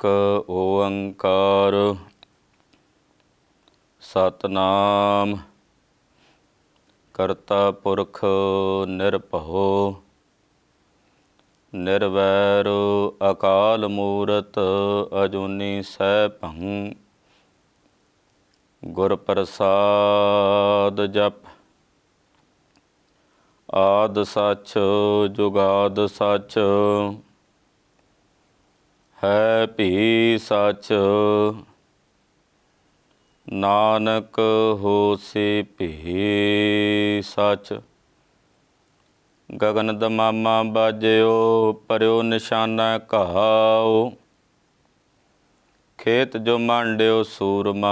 ਇੱਕ ਓੰਕਾਰ ਸਤਨਾਮ ਕਰਤਾ ਪੁਰਖ ਨਿਰਭਉ ਨਿਰਵੈਰ ਅਕਾਲ ਮੂਰਤ ਅਜੂਨੀ ਸਹਿ ਭੰ ਗੁਰ ਪ੍ਰਸਾਦ ਜਪ ਆਦ ਸੱਚ ਜੁਗਾਦ ਸੱਚ ਹੈ ਭੀ ਸੱਚ ਨਾਨਕ ਹੋਸੀ ਭੀ ਸੱਚ ਗਗਨ ਦਮਾਮਾ ਬਾਜਿਓ ਪਰਿਓ ਨਿਸ਼ਾਨਾ ਘਾਓ ਖੇਤ ਜੋ ਮੰਡਿਓ ਸੂਰਮਾ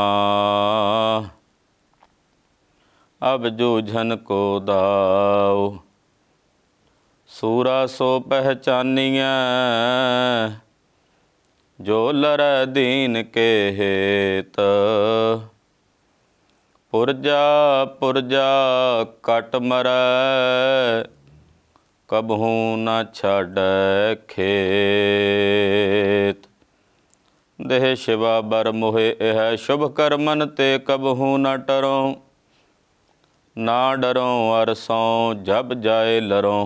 ਅਬ ਜੋ ਜਨ ਕੋ ਦਾਓ ਸੂਰਾ ਸੋ ਪਹਿਚਾਨੀਐ ਜੋ ਲਰ ਦੀਨ ਕੇ ਹੇਤ ਪੁਰਜਾ ਪੁਰਜਾ ਕਟ ਮਰੈ ਕਬਹੂ ਨਾ ਛੜੈ ਖੇਤ ਦੇਹ ਸ਼ਿਵਾ ਬਰ ਮੋਹੇ ਇਹ ਸ਼ੁਭ ਕਰਮਨ ਤੇ ਕਬਹੂ ਨਾ ਟਰੋ ਨਾ ਡਰੋਂ ਅਰਸੋਂ ਜਬ ਜਾਏ ਲਰੋਂ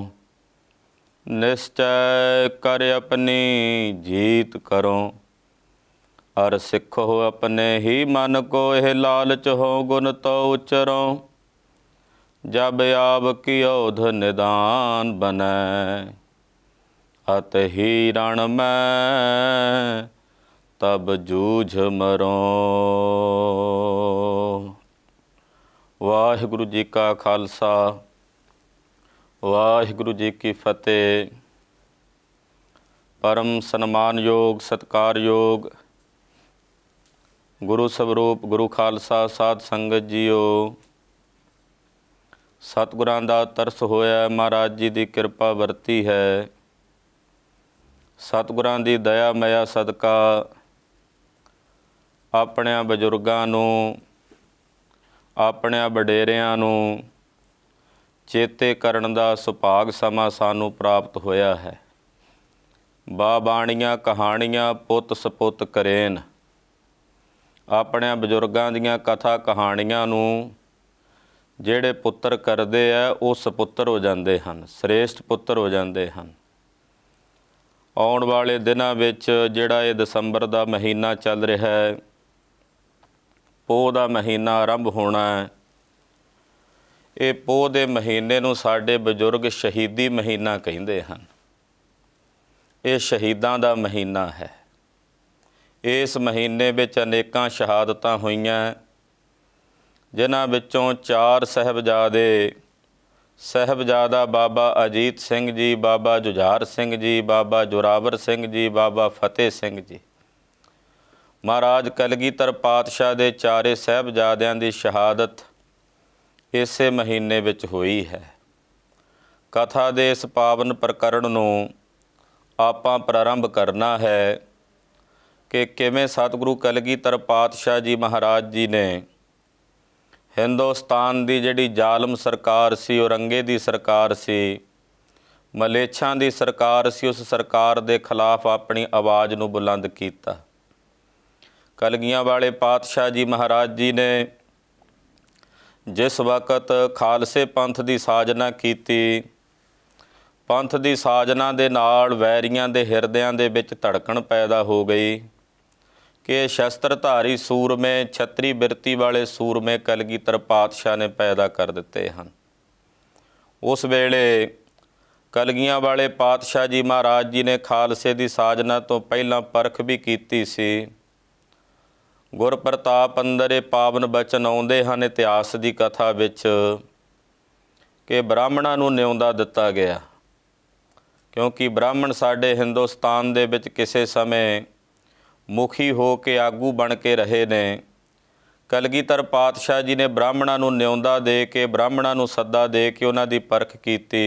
ਨਿਸ਼ਚੈ ਕਰ ਆਪਣੀ ਜੀਤ ਕਰੋ ਅਰ ਸਿੱਖੋ ਆਪਣੇ ਹੀ ਮਨ ਕੋ ਇਹ ਲਾਲਚ ਹੋ ਗੁਣ ਤੋ ਉਚਰੋ ਜਬ ਆਵ ਕੀ ਔਧ ਨਿਦਾਨ ਬਨੈ ਅਤ ਹੀ ਰਣ ਮੈਂ ਤਬ ਜੂਝ ਮਰੋ ਵਾਹਿਗੁਰੂ ਜੀ ਕਾ ਖਾਲਸਾ ਵਾਹਿਗੁਰੂ ਜੀ ਕੀ ਫਤਿਹ ਪਰਮ ਸਨਮਾਨਯੋਗ ਸਤਕਾਰਯੋਗ ਗੁਰੂ ਸਵਰੂਪ ਗੁਰੂ ਖਾਲਸਾ ਸਾਧ ਸੰਗਤ ਜੀਓ ਸਤਿਗੁਰਾਂ ਦਾ ਤਰਸ ਹੋਇਆ ਮਹਾਰਾਜ ਜੀ ਦੀ ਕਿਰਪਾ ਵਰਤੀ ਹੈ ਸਤਿਗੁਰਾਂ ਦੀ ਦਇਆ ਮਾਇਆ ਸਦਕਾ ਆਪਣਿਆਂ ਬਜ਼ੁਰਗਾਂ ਨੂੰ ਆਪਣਿਆਂ ਬਡੇਰਿਆਂ ਨੂੰ ਚੇਤੇ ਕਰਨ ਦਾ ਸੁਭਾਗ ਸਮਾ ਸਾਨੂੰ ਪ੍ਰਾਪਤ ਹੋਇਆ ਹੈ ਬਾ ਬਾਣੀਆਂ ਕਹਾਣੀਆਂ ਪੁੱਤ ਸਪੁੱਤ ਕਰੇਨ ਆਪਣੇ ਬਜ਼ੁਰਗਾਂ ਦੀਆਂ ਕਥਾ ਕਹਾਣੀਆਂ ਨੂੰ ਜਿਹੜੇ ਪੁੱਤਰ ਕਰਦੇ ਆ ਉਹ ਸੁਪੁੱਤਰ ਹੋ ਜਾਂਦੇ ਹਨ ਸ੍ਰੇਸ਼ਟ ਪੁੱਤਰ ਹੋ ਜਾਂਦੇ ਹਨ ਆਉਣ ਵਾਲੇ ਦਿਨਾਂ ਵਿੱਚ ਜਿਹੜਾ ਇਹ ਦਸੰਬਰ ਦਾ ਮਹੀਨਾ ਚੱਲ ਰਿਹਾ ਹੈ ਪੋਹ ਦਾ ਮਹੀਨਾ ਆਰੰਭ ਹੋਣਾ ਹੈ ਇਹ ਪੋਹ ਦੇ ਮਹੀਨੇ ਨੂੰ ਸਾਡੇ ਬਜ਼ੁਰਗ ਸ਼ਹੀਦੀ ਮਹੀਨਾ ਕਹਿੰਦੇ ਹਨ ਇਹ ਸ਼ਹੀਦਾਂ ਦਾ ਮਹੀਨਾ ਹੈ ਇਸ ਮਹੀਨੇ ਵਿੱਚ ਅਨੇਕਾਂ ਸ਼ਹਾਦਤਾਂ ਹੋਈਆਂ ਜਿਨ੍ਹਾਂ ਵਿੱਚੋਂ ਚਾਰ ਸਹਿਬਜ਼ਾਦੇ ਸਹਿਬਜ਼ਾਦਾ ਬਾਬਾ ਅਜੀਤ ਸਿੰਘ ਜੀ ਬਾਬਾ ਜੁਝਾਰ ਸਿੰਘ ਜੀ ਬਾਬਾ ਜੁਰਾਵਰ ਸਿੰਘ ਜੀ ਬਾਬਾ ਫਤਿਹ ਸਿੰਘ ਜੀ ਮਹਾਰਾਜ ਕਲਗੀਧਰ ਪਾਤਸ਼ਾਹ ਦੇ ਚਾਰੇ ਸਹਿਬਜ਼ਾਦਿਆਂ ਦੀ ਸ਼ਹਾਦਤ ਇਸੇ ਮਹੀਨੇ ਵਿੱਚ ਹੋਈ ਹੈ ਕਥਾ ਦੇ ਇਸ ਪਾਵਨ ਪ੍ਰਕਰਣ ਨੂੰ ਆਪਾਂ ਪ੍ਰਾਰੰਭ ਕਰਨਾ ਹੈ ਕਿ ਕਿਵੇਂ ਸਤਿਗੁਰੂ ਕਲਗੀਧਰ ਪਾਤਸ਼ਾਹ ਜੀ ਮਹਾਰਾਜ ਜੀ ਨੇ ਹਿੰਦੁਸਤਾਨ ਦੀ ਜਿਹੜੀ ਜ਼ਾਲਮ ਸਰਕਾਰ ਸੀ ਔਰੰਗੇ ਦੀ ਸਰਕਾਰ ਸੀ ਮਲੇਛਾਂ ਦੀ ਸਰਕਾਰ ਸੀ ਉਸ ਸਰਕਾਰ ਦੇ ਖਿਲਾਫ ਆਪਣੀ ਆਵਾਜ਼ ਨੂੰ ਬੁਲੰਦ ਕੀਤਾ ਕਲਗੀਆਂ ਵਾਲੇ ਪਾਤਸ਼ਾਹ ਜੀ ਮਹਾਰਾਜ ਜੀ ਨੇ ਜਿਸ ਵਕਤ ਖਾਲਸੇ ਪੰਥ ਦੀ ਸਾਜਨਾ ਕੀਤੀ ਪੰਥ ਦੀ ਸਾਜਨਾ ਦੇ ਨਾਲ ਵੈਰੀਆਂ ਦੇ ਹਿਰਦਿਆਂ ਦੇ ਵਿੱਚ ਧੜਕਣ ਪੈਦਾ ਹੋ ਗਈ ਕਿ ਸ਼ਸਤਰਧਾਰੀ ਸੂਰਮੇ ਛਤਰੀ ਬਿਰਤੀ ਵਾਲੇ ਸੂਰਮੇ ਕਲਗੀਧਰ ਪਾਤਸ਼ਾਹ ਨੇ ਪੈਦਾ ਕਰ ਦਿੱਤੇ ਹਨ ਉਸ ਵੇਲੇ ਕਲਗੀਆਂ ਵਾਲੇ ਪਾਤਸ਼ਾਹ ਜੀ ਮਹਾਰਾਜ ਜੀ ਨੇ ਖਾਲਸੇ ਦੀ ਸਾਜਨਾ ਤੋਂ ਪਹਿਲਾਂ ਪਰਖ ਵੀ ਕੀਤੀ ਸੀ ਗੁਰ ਪ੍ਰਤਾਪ ਅੰਦਰੇ ਪਾਵਨ ਬਚਨ ਆਉਂਦੇ ਹਨ ਇਤਿਹਾਸ ਦੀ ਕਥਾ ਵਿੱਚ ਕਿ ਬ੍ਰਾਹਮਣਾਂ ਨੂੰ ਨਿਉਂਦਾ ਦਿੱਤਾ ਗਿਆ ਕਿਉਂਕਿ ਬ੍ਰਾਹਮਣ ਸਾਡੇ ਹਿੰਦੁਸਤਾਨ ਦੇ ਵਿੱਚ ਕਿਸੇ ਸਮੇਂ ਮੁਖੀ ਹੋ ਕੇ ਆਗੂ ਬਣ ਕੇ ਰਹੇ ਨੇ ਕਲਗੀਧਰ ਪਾਤਸ਼ਾਹ ਜੀ ਨੇ ਬ੍ਰਾਹਮਣਾਂ ਨੂੰ ਨਿਉਂਦਾ ਦੇ ਕੇ ਬ੍ਰਾਹਮਣਾਂ ਨੂੰ ਸੱਦਾ ਦੇ ਕੇ ਉਹਨਾਂ ਦੀ ਪਰਖ ਕੀਤੀ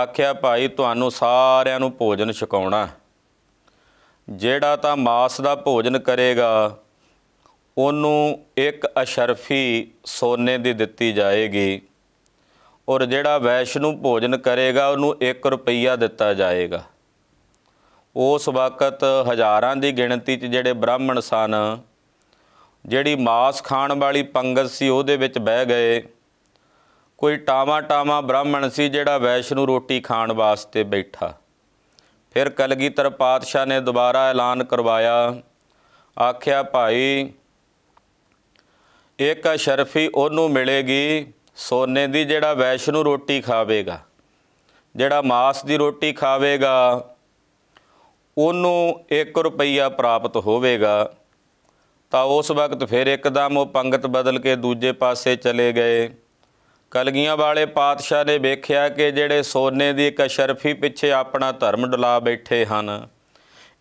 ਆਖਿਆ ਭਾਈ ਤੁਹਾਨੂੰ ਸਾਰਿਆਂ ਨੂੰ ਭੋਜਨ ਛਕਾਉਣਾ ਜਿਹੜਾ ਤਾਂ ਮਾਸ ਦਾ ਭੋਜਨ ਕਰੇਗਾ ਉਹਨੂੰ ਇੱਕ ਅਸ਼ਰਫੀ ਸੋਨੇ ਦੀ ਦਿੱਤੀ ਜਾਏਗੀ ਔਰ ਜਿਹੜਾ ਵੈਸ਼ਨੂ ਭੋਜਨ ਕਰੇਗਾ ਉਹਨੂੰ 1 ਰੁਪਈਆ ਦਿੱਤਾ ਜਾਏਗਾ ਉਸ ਵਕਤ ਹਜ਼ਾਰਾਂ ਦੀ ਗਿਣਤੀ 'ਚ ਜਿਹੜੇ ਬ੍ਰਾਹਮਣ ਸਨ ਜਿਹੜੀ ਮਾਸ ਖਾਣ ਵਾਲੀ ਪੰਗਤ ਸੀ ਉਹਦੇ ਵਿੱਚ ਬਹਿ ਗਏ ਕੋਈ ਟਾਵਾ ਟਾਵਾ ਬ੍ਰਾਹਮਣ ਸੀ ਜਿਹੜਾ ਵੈਸ਼ਨੂ ਰੋਟੀ ਖਾਣ ਵਾਸਤੇ ਬੈਠਾ ਫਿਰ ਕਲਗੀਧਰ ਪਾਤਸ਼ਾਹ ਨੇ ਦੁਬਾਰਾ ਐਲਾਨ ਕਰਵਾਇਆ ਆਖਿਆ ਭਾਈ ਇੱਕ ਸ਼ਰਫੀ ਉਹਨੂੰ ਮਿਲੇਗੀ ਸੋਨੇ ਦੀ ਜਿਹੜਾ ਵੈਸ਼ਨੂ ਰੋਟੀ ਖਾਵੇਗਾ ਜਿਹੜਾ ਮਾਸ ਦੀ ਰੋਟੀ ਖਾਵੇਗਾ ਉਹਨੂੰ 1 ਰੁਪਈਆ ਪ੍ਰਾਪਤ ਹੋਵੇਗਾ ਤਾਂ ਉਸ ਵਕਤ ਫਿਰ ਇੱਕਦਮ ਉਹ ਪੰਗਤ ਬਦਲ ਕੇ ਦੂਜੇ ਪਾਸੇ ਚਲੇ ਗਏ ਕਲਗੀਆਂ ਵਾਲੇ ਪਾਤਸ਼ਾਹ ਨੇ ਵੇਖਿਆ ਕਿ ਜਿਹੜੇ ਸੋਨੇ ਦੀ ਇੱਕ ਅਸ਼ਰਫੀ ਪਿੱਛੇ ਆਪਣਾ ਧਰਮ ਡੁਲਾ ਬੈਠੇ ਹਨ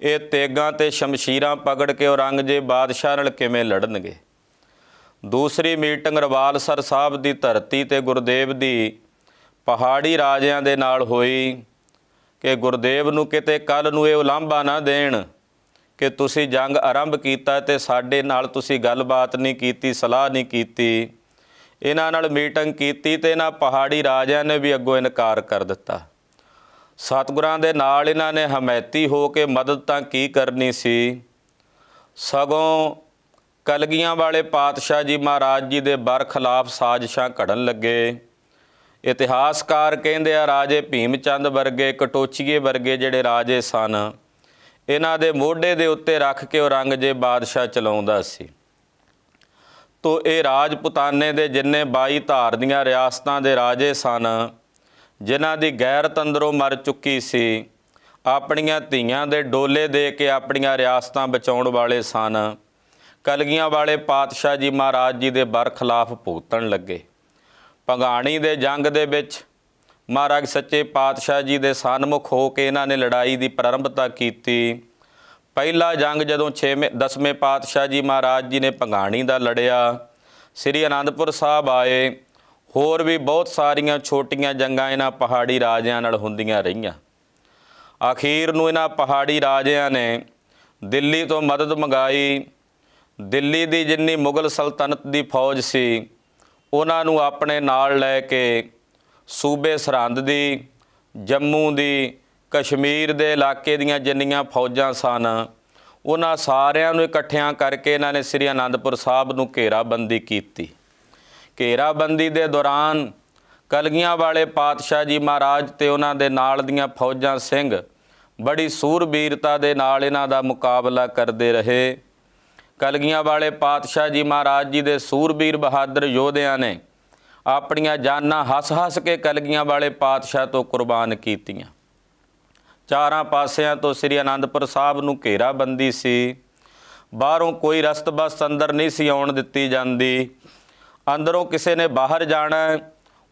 ਇਹ ਤੇਗਾਂ ਤੇ ਸ਼ਮਸ਼ੀਰਾਂ ਪਕੜ ਕੇ ਔਰੰਗਜ਼ੇਬ ਬਾਦਸ਼ਾਹ ਨਾਲ ਕਿਵੇਂ ਲੜਨਗੇ ਦੂਸਰੀ ਮੀਟਿੰਗ ਰਵਾਲਸਰ ਸਾਹਿਬ ਦੀ ਧਰਤੀ ਤੇ ਗੁਰਦੇਵ ਦੀ ਪਹਾੜੀ ਰਾਜਿਆਂ ਦੇ ਨਾਲ ਹੋਈ ਕਿ ਗੁਰਦੇਵ ਨੂੰ ਕਿਤੇ ਕੱਲ ਨੂੰ ਇਹ ਉਲੰਭਾ ਨਾ ਦੇਣ ਕਿ ਤੁਸੀਂ ਜੰਗ ਆਰੰਭ ਕੀਤਾ ਤੇ ਸਾਡੇ ਨਾਲ ਤੁਸੀਂ ਗੱਲਬਾਤ ਨਹੀਂ ਕੀਤੀ ਸਲਾਹ ਨਹੀਂ ਕੀਤੀ ਇਹਨਾਂ ਨਾਲ ਮੀਟਿੰਗ ਕੀਤੀ ਤੇ ਇਹਨਾਂ ਪਹਾੜੀ ਰਾਜਿਆਂ ਨੇ ਵੀ ਅੱਗੋਂ ਇਨਕਾਰ ਕਰ ਦਿੱਤਾ ਸਤਗੁਰਾਂ ਦੇ ਨਾਲ ਇਹਨਾਂ ਨੇ ਹਮਾਇਤੀ ਹੋ ਕੇ ਮਦਦ ਤਾਂ ਕੀ ਕਰਨੀ ਸੀ ਸਗੋਂ ਕਲਗੀਆਂ ਵਾਲੇ ਪਾਤਸ਼ਾਹ ਜੀ ਮਹਾਰਾਜ ਜੀ ਦੇ ਬਰ ਖਿਲਾਫ ਸਾਜ਼ਿਸ਼ਾਂ ਘੜਨ ਲੱਗੇ ਇਤਿਹਾਸਕਾਰ ਕਹਿੰਦੇ ਆ ਰਾਜੇ ਭੀਮ ਚੰਦ ਵਰਗੇ ਕਟੋਚੀਏ ਵਰਗੇ ਜਿਹੜੇ ਰਾਜੇ ਸਨ ਇਹਨਾਂ ਦੇ ਮੋਢੇ ਦੇ ਉੱਤੇ ਰੱਖ ਕੇ ਔਰੰਗਜ਼ੇਬ ਬਾਦਸ਼ਾਹ ਚਲਾਉਂਦਾ ਸੀ ਤੋ ਇਹ ਰਾਜਪੂਤਾਨੇ ਦੇ ਜਿੰਨੇ 22 ਧਾਰ ਦੀਆਂ ਰਿਆਸਤਾਂ ਦੇ ਰਾਜੇ ਸਨ ਜਿਨ੍ਹਾਂ ਦੀ ਗੈਰ ਤੰਦਰੋਂ ਮਰ ਚੁੱਕੀ ਸੀ ਆਪਣੀਆਂ ਧੀਆਂ ਦੇ ਡੋਲੇ ਦੇ ਕੇ ਆਪਣੀਆਂ ਰਿਆਸਤਾਂ ਬਚਾਉਣ ਵਾਲੇ ਸਨ ਕਲਗੀਆਂ ਵਾਲੇ ਪਾਤਸ਼ਾਹ ਜੀ ਮਹਾਰਾਜ ਜੀ ਦੇ ਬਰ ਖਿਲਾਫ ਭੁਗਤਣ ਲੱਗੇ ਭੰਗਾਣੀ ਦੇ ਜੰਗ ਦੇ ਵਿੱਚ ਮਹਾਰਾਜ ਸੱਚੇ ਪਾਤਸ਼ਾਹ ਜੀ ਦੇ ਸਨਮੁਖ ਹੋ ਕੇ ਇਹਨਾਂ ਨੇ ਲੜਾਈ ਦੀ ਪ੍ਰਾਰੰਭਤਾ ਕੀਤੀ ਪਹਿਲਾ ਜੰਗ ਜਦੋਂ 6ਵੇਂ 10ਵੇਂ ਪਾਤਸ਼ਾਹ ਜੀ ਮਹਾਰਾਜ ਜੀ ਨੇ ਪੰਗਾਣੀ ਦਾ ਲੜਿਆ ਸ੍ਰੀ ਅਨੰਦਪੁਰ ਸਾਹਿਬ ਆਏ ਹੋਰ ਵੀ ਬਹੁਤ ਸਾਰੀਆਂ ਛੋਟੀਆਂ ਜੰਗਾਂ ਇਹਨਾਂ ਪਹਾੜੀ ਰਾਜਿਆਂ ਨਾਲ ਹੁੰਦੀਆਂ ਰਹੀਆਂ ਆਖੀਰ ਨੂੰ ਇਹਨਾਂ ਪਹਾੜੀ ਰਾਜਿਆਂ ਨੇ ਦਿੱਲੀ ਤੋਂ ਮਦਦ ਮੰਗਾਈ ਦਿੱਲੀ ਦੀ ਜਿੰਨੀ ਮੁਗਲ ਸਲਤਨਤ ਦੀ ਫੌਜ ਸੀ ਉਹਨਾਂ ਨੂੰ ਆਪਣੇ ਨਾਲ ਲੈ ਕੇ ਸੂਬੇ ਸਰਹੰਦ ਦੀ ਜੰਮੂ ਦੀ ਕਸ਼ਮੀਰ ਦੇ ਇਲਾਕੇ ਦੀਆਂ ਜਿੰਨੀਆਂ ਫੌਜਾਂ ਸਨ ਉਹਨਾਂ ਸਾਰਿਆਂ ਨੂੰ ਇਕੱਠਿਆਂ ਕਰਕੇ ਇਹਨਾਂ ਨੇ ਸ੍ਰੀ ਅਨੰਦਪੁਰ ਸਾਹਿਬ ਨੂੰ ਘੇਰਾਬੰਦੀ ਕੀਤੀ ਘੇਰਾਬੰਦੀ ਦੇ ਦੌਰਾਨ ਕਲਗੀਆਂ ਵਾਲੇ ਪਾਤਸ਼ਾਹ ਜੀ ਮਹਾਰਾਜ ਤੇ ਉਹਨਾਂ ਦੇ ਨਾਲ ਦੀਆਂ ਫੌਜਾਂ ਸਿੰਘ ਬੜੀ ਸੂਰਬੀਰਤਾ ਦੇ ਨਾਲ ਇਹਨਾਂ ਦਾ ਮੁਕਾਬਲਾ ਕਰਦੇ ਰਹੇ ਕਲਗੀਆਂ ਵਾਲੇ ਪਾਤਸ਼ਾਹ ਜੀ ਮਹਾਰਾਜ ਜੀ ਦੇ ਸੂਰਬੀਰ ਬਹਾਦਰ ਯੋਧਿਆਂ ਨੇ ਆਪਣੀਆਂ ਜਾਨਾਂ ਹੱਸ-ਹੱਸ ਕੇ ਕਲਗੀਆਂ ਵਾਲੇ ਪਾਤਸ਼ਾਹ ਤੋਂ ਕੁਰਬਾਨ ਕੀਤੀਆਂ ਚਾਰਾਂ ਪਾਸਿਆਂ ਤੋਂ ਸ੍ਰੀ ਆਨੰਦਪੁਰ ਸਾਹਿਬ ਨੂੰ ਘੇਰਾਬੰਦੀ ਸੀ ਬਾਹਰੋਂ ਕੋਈ ਰਸਤਬਸ ਅੰਦਰ ਨਹੀਂ ਸੀ ਆਉਣ ਦਿੱਤੀ ਜਾਂਦੀ ਅੰਦਰੋਂ ਕਿਸੇ ਨੇ ਬਾਹਰ ਜਾਣਾ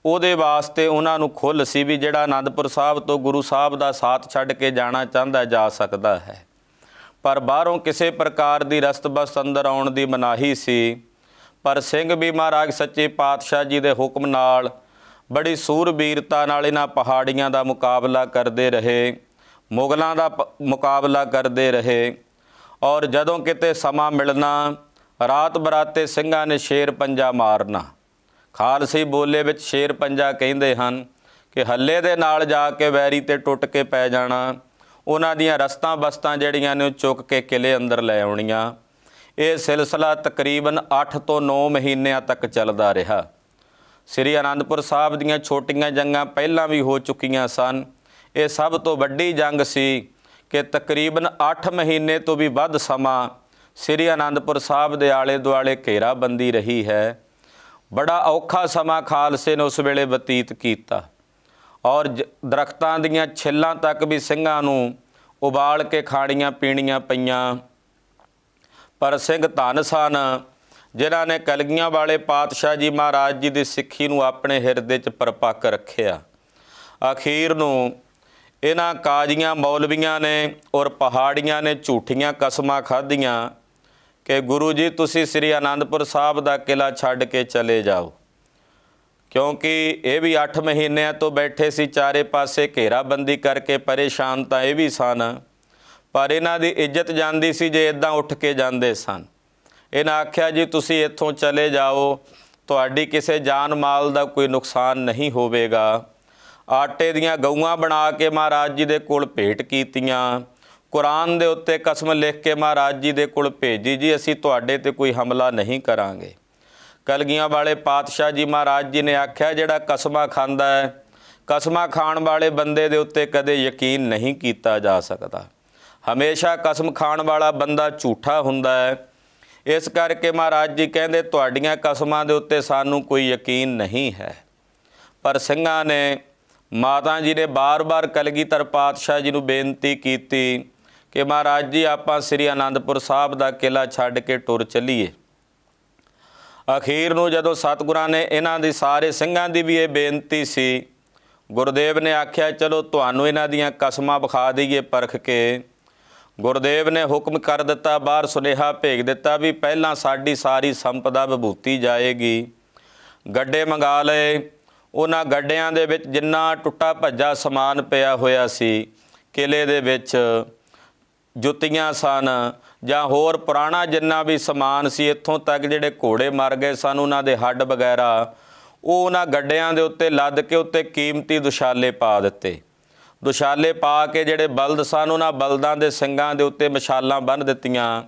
ਉਹਦੇ ਵਾਸਤੇ ਉਹਨਾਂ ਨੂੰ ਖੁੱਲ ਸੀ ਵੀ ਜਿਹੜਾ ਆਨੰਦਪੁਰ ਸਾਹਿਬ ਤੋਂ ਗੁਰੂ ਸਾਹਿਬ ਦਾ ਸਾਥ ਛੱਡ ਕੇ ਜਾਣਾ ਚਾਹੁੰਦਾ ਜਾ ਸਕਦਾ ਹੈ ਪਰ ਬਾਹਰੋਂ ਕਿਸੇ ਪ੍ਰਕਾਰ ਦੀ ਰਸਤਬਸ ਅੰਦਰ ਆਉਣ ਦੀ ਮਨਾਹੀ ਸੀ ਪਰ ਸਿੰਘ ਵੀ ਮਹਾਰਾਜ ਸੱਚੇ ਪਾਤਸ਼ਾਹ ਜੀ ਦੇ ਹੁਕਮ ਨਾਲ ਬੜੀ ਸੂਰਬੀਰਤਾ ਨਾਲ ਇਹਨਾਂ ਪਹਾੜੀਆਂ ਦਾ ਮੁਕਾਬਲਾ ਕਰਦੇ ਰਹੇ ਮੁਗਲਾਂ ਦਾ ਮੁਕਾਬਲਾ ਕਰਦੇ ਰਹੇ ਔਰ ਜਦੋਂ ਕਿਤੇ ਸਮਾਂ ਮਿਲਣਾ ਰਾਤ ਬਰਾਤੇ ਸਿੰਘਾਂ ਨੇ ਸ਼ੇਰ ਪੰਜਾ ਮਾਰਨਾ ਖਾਲਸੀ ਬੋਲੇ ਵਿੱਚ ਸ਼ੇਰ ਪੰਜਾ ਕਹਿੰਦੇ ਹਨ ਕਿ ਹੱਲੇ ਦੇ ਨਾਲ ਜਾ ਕੇ ਵੈਰੀ ਤੇ ਟੁੱਟ ਕੇ ਪੈ ਜਾਣਾ ਉਹਨਾਂ ਦੀਆਂ ਰਸਤਾਂ ਬਸਤਾਂ ਜਿਹੜੀਆਂ ਨੇ ਚੁੱਕ ਕੇ ਕਿਲੇ ਅੰਦਰ ਲੈ ਆਉਣੀਆਂ ਇਹ ਸਿਲਸਿਲਾ ਤਕਰੀਬਨ 8 ਤੋਂ 9 ਮਹੀਨਿਆਂ ਤੱਕ ਚੱਲਦਾ ਰਿਹਾ ਸ੍ਰੀ ਅਨੰਦਪੁਰ ਸਾਹਿਬ ਦੀਆਂ ਛੋਟੀਆਂ ਜੰਗਾਂ ਪਹਿਲਾਂ ਵੀ ਹੋ ਚੁੱਕੀਆਂ ਸਨ ਇਹ ਸਭ ਤੋਂ ਵੱਡੀ ਜੰਗ ਸੀ ਕਿ ਤਕਰੀਬਨ 8 ਮਹੀਨੇ ਤੋਂ ਵੀ ਵੱਧ ਸਮਾਂ ਸ੍ਰੀ ਆਨੰਦਪੁਰ ਸਾਹਿਬ ਦੇ ਆਲੇ ਦੁਆਲੇ ਘੇਰਾਬੰਦੀ ਰਹੀ ਹੈ ਬੜਾ ਔਖਾ ਸਮਾਂ ਖਾਲਸੇ ਨੇ ਉਸ ਵੇਲੇ ਬਤੀਤ ਕੀਤਾ ਔਰ ਦਰਖਤਾਂ ਦੀਆਂ ਛਿੱਲਾਂ ਤੱਕ ਵੀ ਸਿੰਘਾਂ ਨੂੰ ਉਬਾਲ ਕੇ ਖਾਣੀਆਂ ਪੀਣੀਆਂ ਪਈਆਂ ਪਰ ਸਿੰਘ ਧਨ ਸਨ ਜਿਨ੍ਹਾਂ ਨੇ ਕਲਗੀਆਂ ਵਾਲੇ ਪਾਤਸ਼ਾਹ ਜੀ ਮਹਾਰਾਜ ਜੀ ਦੀ ਸਿੱਖੀ ਨੂੰ ਆਪਣੇ ਹਿਰਦੇ 'ਚ ਪਰਪੱਕ ਰੱਖਿਆ ਅਖੀਰ ਨੂੰ ਇਹਨਾਂ ਕਾਜ਼ੀਆਂ ਮੌਲਵੀਆਂ ਨੇ ਔਰ ਪਹਾੜੀਆਂ ਨੇ ਝੂਠੀਆਂ ਕਸਮਾਂ ਖਾਧੀਆਂ ਕਿ ਗੁਰੂ ਜੀ ਤੁਸੀਂ ਸ੍ਰੀ ਆਨੰਦਪੁਰ ਸਾਹਿਬ ਦਾ ਕਿਲਾ ਛੱਡ ਕੇ ਚਲੇ ਜਾਓ ਕਿਉਂਕਿ ਇਹ ਵੀ 8 ਮਹੀਨਿਆਂ ਤੋਂ ਬੈਠੇ ਸੀ ਚਾਰੇ ਪਾਸੇ ਘੇਰਾਬੰਦੀ ਕਰਕੇ ਪਰੇਸ਼ਾਨ ਤਾਂ ਇਹ ਵੀ ਸਨ ਪਰ ਇਹਨਾਂ ਦੀ ਇੱਜ਼ਤ ਜਾਂਦੀ ਸੀ ਜੇ ਇਦਾਂ ਉੱਠ ਕੇ ਜਾਂਦੇ ਸਨ ਇਹਨਾਂ ਆਖਿਆ ਜੀ ਤੁਸੀਂ ਇੱਥੋਂ ਚਲੇ ਜਾਓ ਤੁਹਾਡੀ ਕਿਸੇ ਜਾਨ ਮਾਲ ਦਾ ਕੋਈ ਨੁਕਸਾਨ ਨਹੀਂ ਹੋਵੇਗਾ ਆਟੇ ਦੀਆਂ ਗਊਆਂ ਬਣਾ ਕੇ ਮਹਾਰਾਜ ਜੀ ਦੇ ਕੋਲ ਭੇਟ ਕੀਤੀਆਂ ਕੁਰਾਨ ਦੇ ਉੱਤੇ ਕਸਮ ਲਿਖ ਕੇ ਮਹਾਰਾਜ ਜੀ ਦੇ ਕੋਲ ਭੇਜੀ ਜੀ ਅਸੀਂ ਤੁਹਾਡੇ ਤੇ ਕੋਈ ਹਮਲਾ ਨਹੀਂ ਕਰਾਂਗੇ ਕਲਗੀਆਂ ਵਾਲੇ ਪਾਤਸ਼ਾਹ ਜੀ ਮਹਾਰਾਜ ਜੀ ਨੇ ਆਖਿਆ ਜਿਹੜਾ ਕਸਮਾ ਖਾਂਦਾ ਹੈ ਕਸਮਾ ਖਾਣ ਵਾਲੇ ਬੰਦੇ ਦੇ ਉੱਤੇ ਕਦੇ ਯਕੀਨ ਨਹੀਂ ਕੀਤਾ ਜਾ ਸਕਦਾ ਹਮੇਸ਼ਾ ਕਸਮ ਖਾਣ ਵਾਲਾ ਬੰਦਾ ਝੂਠਾ ਹੁੰਦਾ ਹੈ ਇਸ ਕਰਕੇ ਮਹਾਰਾਜ ਜੀ ਕਹਿੰਦੇ ਤੁਹਾਡੀਆਂ ਕਸਮਾਂ ਦੇ ਉੱਤੇ ਸਾਨੂੰ ਕੋਈ ਯਕੀਨ ਨਹੀਂ ਹੈ ਪਰ ਸਿੰਘਾਂ ਨੇ ਮਾਤਾ ਜੀ ਨੇ ਬਾਰ-ਬਾਰ ਕਲਗੀਧਰ ਪਾਤਸ਼ਾਹ ਜੀ ਨੂੰ ਬੇਨਤੀ ਕੀਤੀ ਕਿ ਮਹਾਰਾਜ ਜੀ ਆਪਾਂ ਸ੍ਰੀ ਆਨੰਦਪੁਰ ਸਾਹਿਬ ਦਾ ਕਿਲਾ ਛੱਡ ਕੇ ਟੁਰ ਚੱਲੀਏ ਅਖੀਰ ਨੂੰ ਜਦੋਂ ਸਤਿਗੁਰਾਂ ਨੇ ਇਹਨਾਂ ਦੇ ਸਾਰੇ ਸਿੰਘਾਂ ਦੀ ਵੀ ਇਹ ਬੇਨਤੀ ਸੀ ਗੁਰਦੇਵ ਨੇ ਆਖਿਆ ਚਲੋ ਤੁਹਾਨੂੰ ਇਹਨਾਂ ਦੀਆਂ ਕਸਮਾਂ ਵਿਖਾ ਦਈਏ ਪਰਖ ਕੇ ਗੁਰਦੇਵ ਨੇ ਹੁਕਮ ਕਰ ਦਿੱਤਾ ਬਾਹਰ ਸੁਨੇਹਾ ਭੇਜ ਦਿੱਤਾ ਵੀ ਪਹਿਲਾਂ ਸਾਡੀ ਸਾਰੀ ਸੰਪਦਾ ਵਿਭੂਤੀ ਜਾਏਗੀ ਗੱਡੇ ਮੰਗਾ ਲਏ ਉਹਨਾਂ ਗੱਡਿਆਂ ਦੇ ਵਿੱਚ ਜਿੰਨਾ ਟੁੱਟਾ ਭੱਜਾ ਸਮਾਨ ਪਿਆ ਹੋਇਆ ਸੀ ਕਿਲੇ ਦੇ ਵਿੱਚ ਜੁੱਤੀਆਂ ਸਨ ਜਾਂ ਹੋਰ ਪੁਰਾਣਾ ਜਿੰਨਾ ਵੀ ਸਮਾਨ ਸੀ ਇੱਥੋਂ ਤੱਕ ਜਿਹੜੇ ਘੋੜੇ ਮਰ ਗਏ ਸਨ ਉਹਨਾਂ ਦੇ ਹੱਡ ਵਗੈਰਾ ਉਹ ਉਹਨਾਂ ਗੱਡਿਆਂ ਦੇ ਉੱਤੇ ਲੱਦ ਕੇ ਉੱਤੇ ਕੀਮਤੀ ਦੁਸ਼ਾਲੇ ਪਾ ਦਿੱਤੇ ਦੁਸ਼ਾਲੇ ਪਾ ਕੇ ਜਿਹੜੇ ਬਲਦ ਸਨ ਉਹਨਾਂ ਬਲਦਾਂ ਦੇ ਸਿੰਘਾਂ ਦੇ ਉੱਤੇ ਮਸ਼ਾਲਾਂ ਬੰਨ ਦਿੱਤੀਆਂ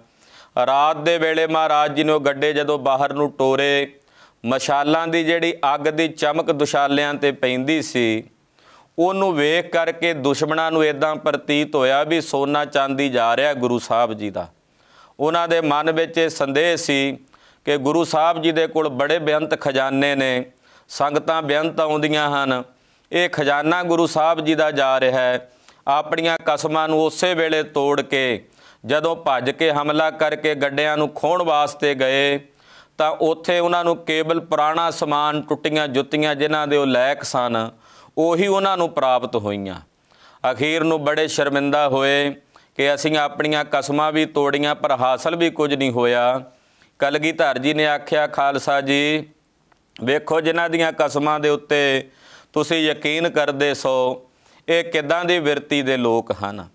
ਰਾਤ ਦੇ ਵੇਲੇ ਮਹਾਰਾਜ ਜੀ ਨੇ ਉਹ ਗੱਡੇ ਜਦੋਂ ਬਾਹਰ ਨੂੰ ਟੋਰੇ ਮਸ਼ਾਲਾਂ ਦੀ ਜਿਹੜੀ ਅੱਗ ਦੀ ਚਮਕ ਦੁਸ਼ਾਲਿਆਂ ਤੇ ਪੈਂਦੀ ਸੀ ਉਹਨੂੰ ਵੇਖ ਕਰਕੇ ਦੁਸ਼ਮਣਾਂ ਨੂੰ ਇਦਾਂ ਪ੍ਰਤੀਤ ਹੋਇਆ ਵੀ ਸੋਨਾ ਚਾਂਦੀ ਜਾ ਰਿਹਾ ਗੁਰੂ ਸਾਹਿਬ ਜੀ ਦਾ ਉਹਨਾਂ ਦੇ ਮਨ ਵਿੱਚ ਇਹ ਸੰਦੇਹ ਸੀ ਕਿ ਗੁਰੂ ਸਾਹਿਬ ਜੀ ਦੇ ਕੋਲ ਬੜੇ ਬੇਅੰਤ ਖਜ਼ਾਨੇ ਨੇ ਸੰਗਤਾਂ ਬੇਅੰਤ ਆਉਂਦੀਆਂ ਹਨ ਇਹ ਖਜ਼ਾਨਾ ਗੁਰੂ ਸਾਹਿਬ ਜੀ ਦਾ ਜਾ ਰਿਹਾ ਹੈ ਆਪਣੀਆਂ ਕਸਮਾਂ ਨੂੰ ਉਸੇ ਵੇਲੇ ਤੋੜ ਕੇ ਜਦੋਂ ਭੱਜ ਕੇ ਹਮਲਾ ਕਰਕੇ ਗੱਡਿਆਂ ਨੂੰ ਖੋਣ ਵਾਸਤੇ ਗਏ ਤਾਂ ਉੱਥੇ ਉਹਨਾਂ ਨੂੰ ਕੇਵਲ ਪੁਰਾਣਾ ਸਮਾਨ ਟੁੱਟੀਆਂ ਜੁੱਤੀਆਂ ਜਿਨ੍ਹਾਂ ਦੇ ਉਹ ਲਾਇਕ ਸਨ ਉਹੀ ਉਹਨਾਂ ਨੂੰ ਪ੍ਰਾਪਤ ਹੋਈਆਂ ਅਖੀਰ ਨੂੰ ਬੜੇ ਸ਼ਰਮਿੰਦਾ ਹੋਏ ਕਿ ਅਸੀਂ ਆਪਣੀਆਂ ਕਸਮਾਂ ਵੀ ਤੋੜੀਆਂ ਪਰ ਹਾਸਲ ਵੀ ਕੁਝ ਨਹੀਂ ਹੋਇਆ ਕਲਗੀਧਰ ਜੀ ਨੇ ਆਖਿਆ ਖਾਲਸਾ ਜੀ ਵੇਖੋ ਜਿਨ੍ਹਾਂ ਦੀਆਂ ਕਸਮਾਂ ਦੇ ਉੱਤੇ ਤੁਸੀਂ ਯਕੀਨ ਕਰਦੇ ਸੋ ਇਹ ਕਿਦਾਂ ਦੀ ਵਿਰਤੀ ਦੇ ਲੋਕ ਹਨ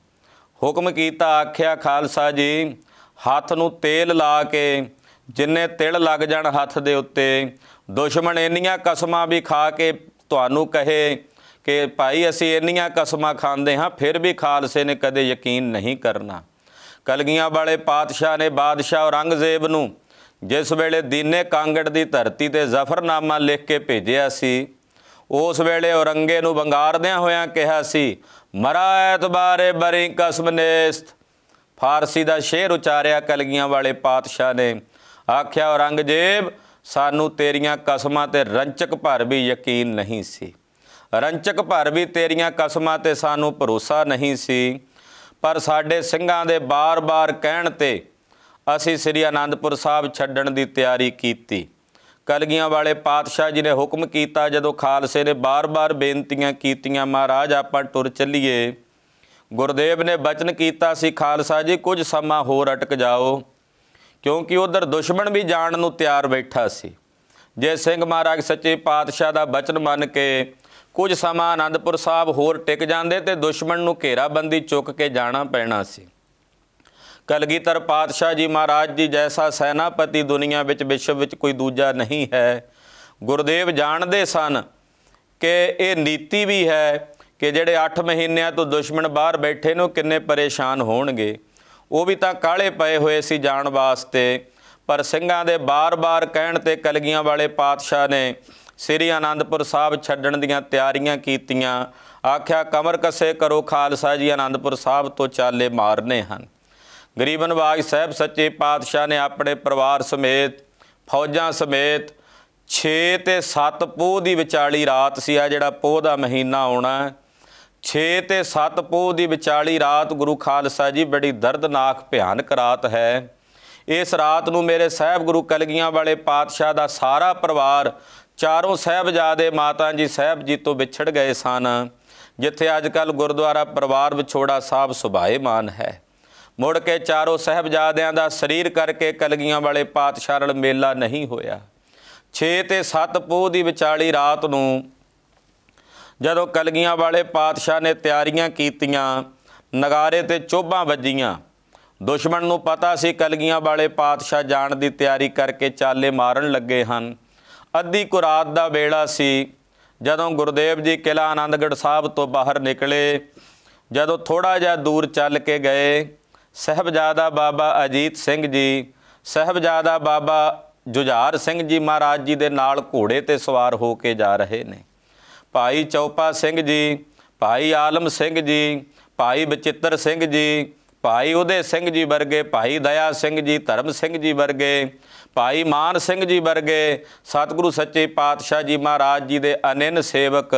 ਹੁਕਮ ਕੀਤਾ ਆਖਿਆ ਖਾਲਸਾ ਜੀ ਹੱਥ ਨੂੰ ਤੇਲ ਲਾ ਕੇ ਜਿੰਨੇ ਤਿਲ ਲੱਗ ਜਾਣ ਹੱਥ ਦੇ ਉੱਤੇ ਦੁਸ਼ਮਣ ਇੰਨੀਆਂ ਕਸਮਾਂ ਵੀ ਖਾ ਕੇ ਤੁਹਾਨੂੰ ਕਹੇ ਕਿ ਭਾਈ ਅਸੀਂ ਇੰਨੀਆਂ ਕਸਮਾਂ ਖਾਂਦੇ ਹਾਂ ਫਿਰ ਵੀ ਖਾਲਸੇ ਨੇ ਕਦੇ ਯਕੀਨ ਨਹੀਂ ਕਰਨਾ ਕਲਗੀਆਂ ਵਾਲੇ ਪਾਤਸ਼ਾਹ ਨੇ ਬਾਦਸ਼ਾਹ ਔਰੰਗਜ਼ੇਬ ਨੂੰ ਜਿਸ ਵੇਲੇ ਦੀਨੇ ਕਾਂਗੜ ਦੀ ਧਰਤੀ ਤੇ ਜ਼ਫਰਨਾਮਾ ਲਿਖ ਕੇ ਭੇਜਿਆ ਸੀ ਉਸ ਵੇਲੇ ਔਰੰਗੇ ਨੂੰ ਬੰਗਾਰਦਿਆਂ ਹੋਇਆਂ ਕਿਹਾ ਸੀ ਮਰਾ ਐਤਬਾਰੇ ਬਰੀ ਕਸਮ ਨੇਸਤ ਫਾਰਸੀ ਦਾ ਸ਼ੇਰ ਉਚਾਰਿਆ ਕਲਗੀਆਂ ਵਾਲੇ ਪਾਤਸ਼ਾਹ ਨੇ ਆਖਿਆ ਔਰੰਗਜ਼ੇਬ ਸਾਨੂੰ ਤੇਰੀਆਂ ਕਸਮਾਂ ਤੇ ਰੰਚਕ ਭਰ ਵੀ ਯਕੀਨ ਨਹੀਂ ਸੀ ਰੰਚਕ ਭਰ ਵੀ ਤੇਰੀਆਂ ਕਸਮਾਂ ਤੇ ਸਾਨੂੰ ਭਰੋਸਾ ਨਹੀਂ ਸੀ ਪਰ ਸਾਡੇ ਸਿੰਘਾਂ ਦੇ ਬਾਰ-ਬਾਰ ਕਹਿਣ ਤੇ ਅਸੀਂ ਸ੍ਰੀ ਆਨੰਦਪੁਰ ਸਾਹਿਬ ਛੱਡਣ ਦੀ ਤਿਆਰੀ ਕੀਤੀ ਕਲਗੀਆਂ ਵਾਲੇ ਪਾਤਸ਼ਾਹ ਜੀ ਨੇ ਹੁਕਮ ਕੀਤਾ ਜਦੋਂ ਖਾਲਸੇ ਨੇ ਬਾਰ-ਬਾਰ ਬੇਨਤੀਆਂ ਕੀਤੀਆਂ ਮਹਾਰਾਜ ਆਪਾਂ ਟੁਰ ਚੱਲੀਏ ਗੁਰਦੇਵ ਨੇ ਬਚਨ ਕੀਤਾ ਸੀ ਖਾਲਸਾ ਜੀ ਕੁਝ ਸਮਾਂ ਹੋਰ ਅਟਕ ਜਾਓ ਕਿਉਂਕਿ ਉਧਰ ਦੁਸ਼ਮਣ ਵੀ ਜਾਣ ਨੂੰ ਤਿਆਰ ਬੈਠਾ ਸੀ ਜੇ ਸਿੰਘ ਮਹਾਰਾਜ ਸੱਚੇ ਪਾਤਸ਼ਾਹ ਦਾ ਬਚਨ ਮੰਨ ਕੇ ਕੁਝ ਸਮਾਂ ਆਨੰਦਪੁਰ ਸਾਹਿਬ ਹੋਰ ਟਿਕ ਜਾਂਦੇ ਤੇ ਦੁਸ਼ਮਣ ਨੂੰ ਘੇਰਾਬੰਦੀ ਚੁੱਕ ਕੇ ਜਾਣਾ ਪੈਣਾ ਸੀ ਕਲਗੀਧਰ ਪਾਤਸ਼ਾਹ ਜੀ ਮਹਾਰਾਜ ਜੀ ਜੈਸਾ ਸੈਨਾਪਤੀ ਦੁਨੀਆ ਵਿੱਚ ਵਿਸ਼ਵ ਵਿੱਚ ਕੋਈ ਦੂਜਾ ਨਹੀਂ ਹੈ ਗੁਰਦੇਵ ਜਾਣਦੇ ਸਨ ਕਿ ਇਹ ਨੀਤੀ ਵੀ ਹੈ ਕਿ ਜਿਹੜੇ 8 ਮਹੀਨਿਆਂ ਤੋਂ ਦੁਸ਼ਮਣ ਬਾਹਰ ਬੈਠੇ ਨੂੰ ਕਿੰਨੇ ਪਰੇਸ਼ਾਨ ਹੋਣਗੇ ਉਹ ਵੀ ਤਾਂ ਕਾਲੇ ਪਏ ਹੋਏ ਸੀ ਜਾਣ ਵਾਸਤੇ ਪਰ ਸਿੰਘਾਂ ਦੇ ਬਾਰ-ਬਾਰ ਕਹਿਣ ਤੇ ਕਲਗੀਆਂ ਵਾਲੇ ਪਾਤਸ਼ਾਹ ਨੇ ਸ੍ਰੀ ਆਨੰਦਪੁਰ ਸਾਹਿਬ ਛੱਡਣ ਦੀਆਂ ਤਿਆਰੀਆਂ ਕੀਤੀਆਂ ਆਖਿਆ ਕਮਰ ਕਸੇ ਕਰੋ ਖਾਲਸਾ ਜੀ ਆਨੰਦਪੁਰ ਸਾਹਿਬ ਤੋਂ ਚਾਲੇ ਮਾਰਨੇ ਹਨ ਗਰੀਬਨ ਬਾਗ ਸਾਹਿਬ ਸੱਚੇ ਪਾਤਸ਼ਾਹ ਨੇ ਆਪਣੇ ਪਰਿਵਾਰ ਸਮੇਤ ਫੌਜਾਂ ਸਮੇਤ 6 ਤੇ 7 ਪੋਹ ਦੀ ਵਿਚਾਲੀ ਰਾਤ ਸੀ ਆ ਜਿਹੜਾ ਪੋਹ ਦਾ ਮਹੀਨਾ ਆਉਣਾ 6 ਤੇ 7 ਪੋਹ ਦੀ ਵਿਚਾਲੀ ਰਾਤ ਗੁਰੂ ਖਾਲਸਾ ਜੀ ਬੜੀ ਦਰਦਨਾਕ ਭਿਆਨਕ ਰਾਤ ਹੈ ਇਸ ਰਾਤ ਨੂੰ ਮੇਰੇ ਸਹਿਬ ਗੁਰੂ ਕਲਗੀਆਂ ਵਾਲੇ ਪਾਤਸ਼ਾਹ ਦਾ ਸਾਰਾ ਪਰਿਵਾਰ ਚਾਰੋਂ ਸਹਿਬਜ਼ਾਦੇ ਮਾਤਾ ਜੀ ਸਹਿਬ ਜੀ ਤੋਂ ਵਿਛੜ ਗਏ ਸਨ ਜਿੱਥੇ ਅੱਜ ਕੱਲ ਗੁਰਦੁਆਰਾ ਪਰਿਵਾਰ ਵਿਛੋੜਾ ਸਾਹਿਬ ਸੁਭਾਏਮਾਨ ਹੈ ਮੁੜ ਕੇ ਚਾਰੋਂ ਸਹਿਬਜ਼ਾਦਿਆਂ ਦਾ ਸਰੀਰ ਕਰਕੇ ਕਲਗੀਆਂ ਵਾਲੇ ਪਾਤਸ਼ਾਹ ਨਾਲ ਮੇਲਾ ਨਹੀਂ ਹੋਇਆ 6 ਤੇ 7 ਪੋਹ ਦੀ ਵਿਚਾਲੀ ਰਾਤ ਨੂੰ ਜਦੋਂ ਕਲਗੀਆਂ ਵਾਲੇ ਪਾਤਸ਼ਾਹ ਨੇ ਤਿਆਰੀਆਂ ਕੀਤੀਆਂ ਨਗਾਰੇ ਤੇ ਚੋਬਾਂ ਵੱਜੀਆਂ ਦੁਸ਼ਮਣ ਨੂੰ ਪਤਾ ਸੀ ਕਲਗੀਆਂ ਵਾਲੇ ਪਾਤਸ਼ਾਹ ਜਾਣ ਦੀ ਤਿਆਰੀ ਕਰਕੇ ਚਾਲੇ ਮਾਰਨ ਲੱਗੇ ਹਨ ਅੱਧੀ ਕੁਰਾਤ ਦਾ ਵੇਲਾ ਸੀ ਜਦੋਂ ਗੁਰਦੇਵ ਜੀ ਕਿਲਾ ਆਨੰਦਗੜ੍ਹ ਸਾਹਿਬ ਤੋਂ ਬਾਹਰ ਨਿਕਲੇ ਜਦੋਂ ਥੋੜਾ ਜਿਹਾ ਦੂਰ ਚੱਲ ਕੇ ਗਏ ਸਹਿਬਜ਼ਾਦਾ ਬਾਬਾ ਅਜੀਤ ਸਿੰਘ ਜੀ ਸਹਿਬਜ਼ਾਦਾ ਬਾਬਾ ਜੁਝਾਰ ਸਿੰਘ ਜੀ ਮਹਾਰਾਜ ਜੀ ਦੇ ਨਾਲ ਘੋੜੇ ਤੇ ਸਵਾਰ ਹੋ ਕੇ ਜਾ ਰਹੇ ਨੇ ਭਾਈ ਚੌਪਾ ਸਿੰਘ ਜੀ ਭਾਈ ਆਲਮ ਸਿੰਘ ਜੀ ਭਾਈ ਬਚਿੱਤਰ ਸਿੰਘ ਜੀ ਭਾਈ ਉਹਦੇ ਸਿੰਘ ਜੀ ਵਰਗੇ ਭਾਈ ਦਇਆ ਸਿੰਘ ਜੀ ਧਰਮ ਸਿੰਘ ਜੀ ਵਰਗੇ ਭਾਈ ਮਾਨ ਸਿੰਘ ਜੀ ਵਰਗੇ ਸਤਿਗੁਰੂ ਸੱਚੇ ਪਾਤਸ਼ਾਹ ਜੀ ਮਹਾਰਾਜ ਜੀ ਦੇ ਅਨੰਨ ਸੇਵਕ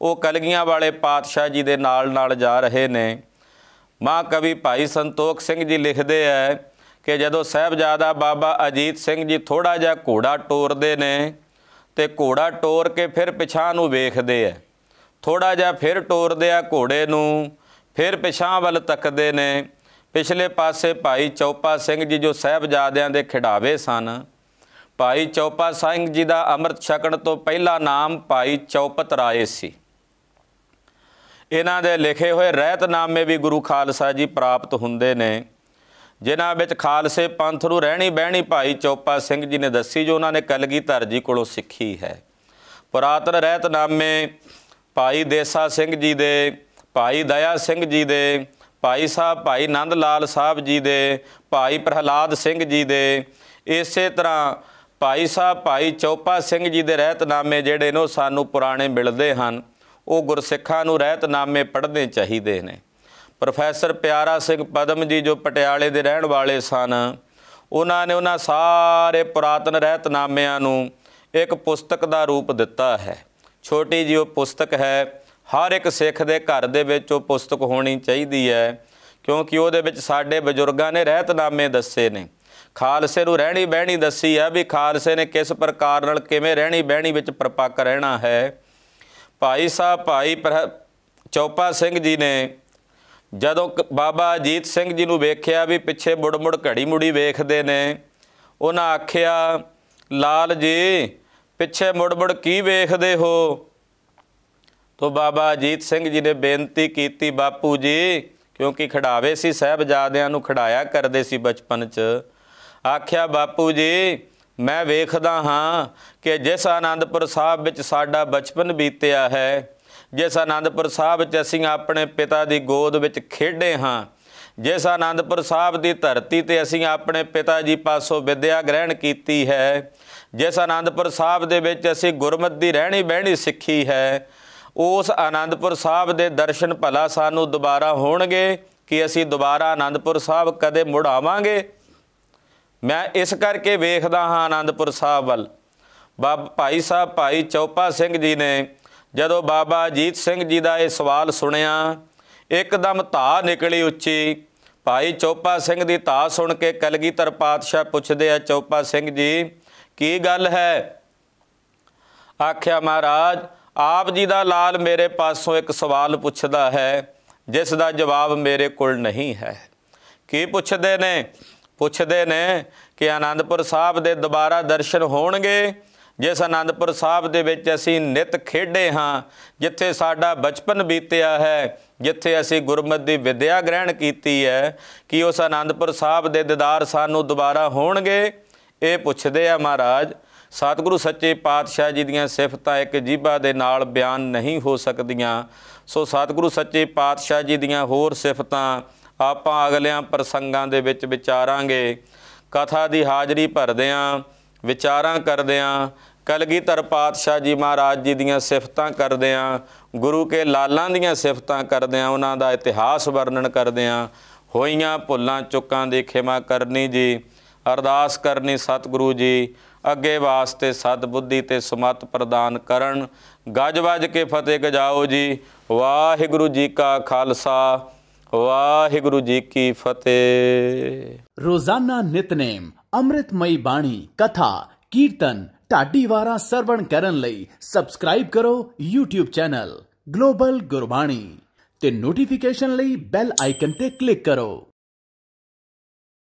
ਉਹ ਕਲਗੀਆਂ ਵਾਲੇ ਪਾਤਸ਼ਾਹ ਜੀ ਦੇ ਨਾਲ ਨਾਲ ਜਾ ਰਹੇ ਨੇ ਮਾ ਕਵੀ ਭਾਈ ਸੰਤੋਖ ਸਿੰਘ ਜੀ ਲਿਖਦੇ ਐ ਕਿ ਜਦੋਂ ਸਹਿਬਜ਼ਾਦਾ ਬਾਬਾ ਅਜੀਤ ਸਿੰਘ ਜੀ ਥੋੜਾ ਜਿਹਾ ਘੋੜਾ ਟੋਰਦੇ ਨੇ ਤੇ ਘੋੜਾ ਟੋਰ ਕੇ ਫਿਰ ਪਿਛਾਂ ਨੂੰ ਵੇਖਦੇ ਐ ਥੋੜਾ ਜਿਹਾ ਫਿਰ ਟੋਰਦੇ ਆ ਘੋੜੇ ਨੂੰ ਫਿਰ ਪਿਛਾਂ ਵੱਲ ਤੱਕਦੇ ਨੇ ਪਿਛਲੇ ਪਾਸੇ ਭਾਈ ਚੌਪਾ ਸਿੰਘ ਜੀ ਜੋ ਸਹਿਬਜ਼ਾਦਿਆਂ ਦੇ ਖਿਡਾਵੇ ਸਨ ਭਾਈ ਚੌਪਾ ਸਿੰਘ ਜੀ ਦਾ ਅੰਮ੍ਰਿਤ ਛਕਣ ਤੋਂ ਪਹਿਲਾ ਨਾਮ ਭਾਈ ਚੌਪਤ ਰਾਏ ਸੀ ਇਹਨਾਂ ਦੇ ਲਿਖੇ ਹੋਏ ਰਹਿਤਨਾਮੇ ਵੀ ਗੁਰੂ ਖਾਲਸਾ ਜੀ ਪ੍ਰਾਪਤ ਹੁੰਦੇ ਨੇ ਜਿਨ੍ਹਾਂ ਵਿੱਚ ਖਾਲਸੇ ਪੰਥ ਨੂੰ ਰਹਿਣੀ ਬਹਿਣੀ ਭਾਈ ਚੋਪਾ ਸਿੰਘ ਜੀ ਨੇ ਦੱਸੀ ਜੋ ਉਹਨਾਂ ਨੇ ਕਲਗੀਧਰ ਜੀ ਕੋਲੋਂ ਸਿੱਖੀ ਹੈ ਪੁਰਾਤਨ ਰਹਿਤਨਾਮੇ ਭਾਈ ਦੇਸਾ ਸਿੰਘ ਜੀ ਦੇ ਭਾਈ ਦਇਆ ਸਿੰਘ ਜੀ ਦੇ ਭਾਈ ਸਾਹਿਬ ਭਾਈ ਨੰਦ ਲਾਲ ਸਾਹਿਬ ਜੀ ਦੇ ਭਾਈ ਪ੍ਰਹਲਾਦ ਸਿੰਘ ਜੀ ਦੇ ਇਸੇ ਤਰ੍ਹਾਂ ਭਾਈ ਸਾਹਿਬ ਭਾਈ ਚੌਪਾ ਸਿੰਘ ਜੀ ਦੇ ਰਹਿਤਨਾਮੇ ਜਿਹੜੇ ਨੇ ਸਾਨੂੰ ਪੁਰਾਣੇ ਮਿਲਦੇ ਹਨ ਉਹ ਗੁਰਸਿੱਖਾਂ ਨੂੰ ਰਹਿਤਨਾਮੇ ਪੜ੍ਹਨੇ ਚਾਹੀਦੇ ਨੇ ਪ੍ਰੋਫੈਸਰ ਪਿਆਰਾ ਸਿੰਘ ਪਦਮ ਜੀ ਜੋ ਪਟਿਆਲੇ ਦੇ ਰਹਿਣ ਵਾਲੇ ਸਨ ਉਹਨਾਂ ਨੇ ਉਹਨਾਂ ਸਾਰੇ ਪੁਰਾਤਨ ਰਹਿਤਨਾਮਿਆਂ ਨੂੰ ਇੱਕ ਪੁਸਤਕ ਦਾ ਰੂਪ ਦਿੱਤਾ ਹੈ ਛੋਟੀ ਜਿਹੀ ਉਹ ਪੁਸਤਕ ਹੈ ਹਰ ਇੱਕ ਸਿੱਖ ਦੇ ਘਰ ਦੇ ਵਿੱਚ ਉਹ ਪੁਸਤਕ ਹੋਣੀ ਚਾਹੀਦੀ ਹੈ ਕਿਉਂਕਿ ਉਹਦੇ ਵਿੱਚ ਸਾਡੇ ਬਜ਼ੁਰਗਾਂ ਨੇ ਰਹਿਤਨਾਮੇ ਦੱਸੇ ਨੇ ਖਾਲਸੇ ਨੂੰ ਰਹਿਣੀ ਬਹਿਣੀ ਦੱਸੀ ਹੈ ਵੀ ਖਾਲਸੇ ਨੇ ਕਿਸ ਪ੍ਰਕਾਰ ਨਾਲ ਕਿਵੇਂ ਰਹਿਣੀ ਬਹਿਣੀ ਵਿੱਚ ਪਰਪੱਕ ਰਹਿਣਾ ਹੈ ਭਾਈ ਸਾਹਿਬ ਭਾਈ ਚੌਪਾ ਸਿੰਘ ਜੀ ਨੇ ਜਦੋਂ ਬਾਬਾ ਅਜੀਤ ਸਿੰਘ ਜੀ ਨੂੰ ਵੇਖਿਆ ਵੀ ਪਿੱਛੇ ਮੁੜ-ਮੁੜ ਘੜੀ-ਮੁੜੀ ਵੇਖਦੇ ਨੇ ਉਹਨਾਂ ਆਖਿਆ ਲਾਲ ਜੀ ਪਿੱਛੇ ਮੁੜ-ਮੁੜ ਕੀ ਵੇਖਦੇ ਹੋ ਤੋ ਬਾਬਾ ਅਜੀਤ ਸਿੰਘ ਜੀ ਨੇ ਬੇਨਤੀ ਕੀਤੀ ਬਾਪੂ ਜੀ ਕਿਉਂਕਿ ਖੜਾਵੇ ਸੀ ਸਹਿਬਜ਼ਾਦਿਆਂ ਨੂੰ ਖੜਾਇਆ ਕਰਦੇ ਸੀ ਬਚਪਨ 'ਚ ਆਖਿਆ ਬਾਪੂ ਜੀ ਮੈਂ ਵੇਖਦਾ ਹਾਂ ਕਿ ਜਿਸ ਆਨੰਦਪੁਰ ਸਾਹਿਬ ਵਿੱਚ ਸਾਡਾ ਬਚਪਨ ਬੀਤਿਆ ਹੈ ਜਿਸ ਆਨੰਦਪੁਰ ਸਾਹਿਬ ਵਿੱਚ ਅਸੀਂ ਆਪਣੇ ਪਿਤਾ ਦੀ ਗੋਦ ਵਿੱਚ ਖੇਡੇ ਹਾਂ ਜਿਸ ਆਨੰਦਪੁਰ ਸਾਹਿਬ ਦੀ ਧਰਤੀ ਤੇ ਅਸੀਂ ਆਪਣੇ ਪਿਤਾ ਜੀ ਪਾਸੋਂ ਵਿਦਿਆ ਗ੍ਰਹਿਣ ਕੀਤੀ ਹੈ ਜਿਸ ਆਨੰਦਪੁਰ ਸਾਹਿਬ ਦੇ ਵਿੱਚ ਅਸੀਂ ਗੁਰਮਤਿ ਦੀ ਰਹਿਣੀ ਬਹਿਣੀ ਸਿੱਖੀ ਹੈ ਉਸ ਆਨੰਦਪੁਰ ਸਾਹਿਬ ਦੇ ਦਰਸ਼ਨ ਭਲਾ ਸਾਨੂੰ ਦੁਬਾਰਾ ਹੋਣਗੇ ਕਿ ਅਸੀਂ ਦੁਬਾਰਾ ਆਨੰਦਪੁਰ ਸਾਹਿਬ ਕਦੇ ਮੁੜ ਆਵਾਂਗੇ ਮੈਂ ਇਸ ਕਰਕੇ ਵੇਖਦਾ ਹਾਂ ਆਨੰਦਪੁਰ ਸਾਹਿਬ ਵੱਲ ਬਾਬ ਭਾਈ ਸਾਹਿਬ ਭਾਈ ਚੌਪਾ ਸਿੰਘ ਜੀ ਨੇ ਜਦੋਂ ਬਾਬਾ ਜੀਤ ਸਿੰਘ ਜੀ ਦਾ ਇਹ ਸਵਾਲ ਸੁਣਿਆ ਇੱਕਦਮ ਧਾ ਨਿਕਲੀ ਉੱਚੀ ਭਾਈ ਚੋਪਾ ਸਿੰਘ ਦੀ ਧਾ ਸੁਣ ਕੇ ਕਲਗੀਧਰ ਪਾਤਸ਼ਾਹ ਪੁੱਛਦੇ ਆ ਚੋਪਾ ਸਿੰਘ ਜੀ ਕੀ ਗੱਲ ਹੈ ਆਖਿਆ ਮਹਾਰਾਜ ਆਪ ਜੀ ਦਾ ਲਾਲ ਮੇਰੇ ਪਾਸੋਂ ਇੱਕ ਸਵਾਲ ਪੁੱਛਦਾ ਹੈ ਜਿਸ ਦਾ ਜਵਾਬ ਮੇਰੇ ਕੋਲ ਨਹੀਂ ਹੈ ਕੀ ਪੁੱਛਦੇ ਨੇ ਪੁੱਛਦੇ ਨੇ ਕਿ ਆਨੰਦਪੁਰ ਸਾਹਿਬ ਦੇ ਦੁਬਾਰਾ ਦਰਸ਼ਨ ਹੋਣਗੇ ਜਿਸ ਆਨੰਦਪੁਰ ਸਾਹਿਬ ਦੇ ਵਿੱਚ ਅਸੀਂ ਨਿਤ ਖੇਡੇ ਹਾਂ ਜਿੱਥੇ ਸਾਡਾ ਬਚਪਨ ਬੀਤਿਆ ਹੈ ਜਿੱਥੇ ਅਸੀਂ ਗੁਰਮਤਿ ਦੀ ਵਿਦਿਆ ਗ੍ਰਹਿਣ ਕੀਤੀ ਹੈ ਕਿ ਉਸ ਆਨੰਦਪੁਰ ਸਾਹਿਬ ਦੇ ਦੀਦਾਰ ਸਾਨੂੰ ਦੁਬਾਰਾ ਹੋਣਗੇ ਇਹ ਪੁੱਛਦੇ ਆ ਮਹਾਰਾਜ ਸਤਿਗੁਰੂ ਸੱਚੇ ਪਾਤਸ਼ਾਹ ਜੀ ਦੀਆਂ ਸਿਫਤਾਂ ਇੱਕ ਜੀਬਾ ਦੇ ਨਾਲ ਬਿਆਨ ਨਹੀਂ ਹੋ ਸਕਦੀਆਂ ਸੋ ਸਤਿਗੁਰੂ ਸੱਚੇ ਪਾਤਸ਼ਾਹ ਜੀ ਦੀਆਂ ਹੋਰ ਸਿਫਤਾਂ ਆਪਾਂ ਅਗਲਿਆਂ ਪ੍ਰਸੰਗਾਂ ਦੇ ਵਿੱਚ ਵਿਚਾਰਾਂਗੇ ਕਥਾ ਦੀ ਹਾਜ਼ਰੀ ਭਰਦੇ ਆਂ ਵਿਚਾਰਾਂ ਕਰਦੇ ਆਂ ਕਲਗੀਧਰ ਪਾਤਸ਼ਾਹ ਜੀ ਮਹਾਰਾਜ ਜੀ ਦੀਆਂ ਸਿਫਤਾਂ ਕਰਦੇ ਆਂ ਗੁਰੂ ਕੇ ਲਾਲਾਂ ਦੀਆਂ ਸਿਫਤਾਂ ਕਰਦੇ ਆਂ ਉਹਨਾਂ ਦਾ ਇਤਿਹਾਸ ਵਰਣਨ ਕਰਦੇ ਆਂ ਹੋਈਆਂ ਭੁੱਲਾਂ ਚੁੱਕਾਂ ਦੀ ਖਿਮਾ ਕਰਨੀ ਜੀ ਅਰਦਾਸ ਕਰਨੀ ਸਤਿਗੁਰੂ ਜੀ ਅੱਗੇ ਵਾਸਤੇ ਸਤ ਬੁੱਧੀ ਤੇ ਸਮਤ ਪ੍ਰਦਾਨ ਕਰਨ ਗੱਜ ਵੱਜ ਕੇ ਫਤਿਹ ਗਜਾਓ ਜੀ ਵਾਹਿਗੁਰੂ ਜੀ ਕਾ ਖਾਲਸਾ ਵਾਹਿਗੁਰੂ ਜੀ ਕੀ ਫਤਿਹ ਰੋਜ਼ਾਨਾ ਨਿਤਨੇਮ ਅੰਮ੍ਰਿਤਮਈ ਬਾਣੀ ਕਥਾ ਕੀਰਤਨ ਢਾਡੀ ਵਾਰਾਂ ਸਰਵਣ ਕਰਨ ਲਈ ਸਬਸਕ੍ਰਾਈਬ ਕਰੋ YouTube ਚੈਨਲ ਗਲੋਬਲ ਗੁਰਬਾਣੀ ਤੇ ਨੋਟੀਫਿਕੇਸ਼ਨ ਲਈ ਬੈਲ ਆਈਕਨ ਤੇ ਕਲਿੱਕ ਕਰੋ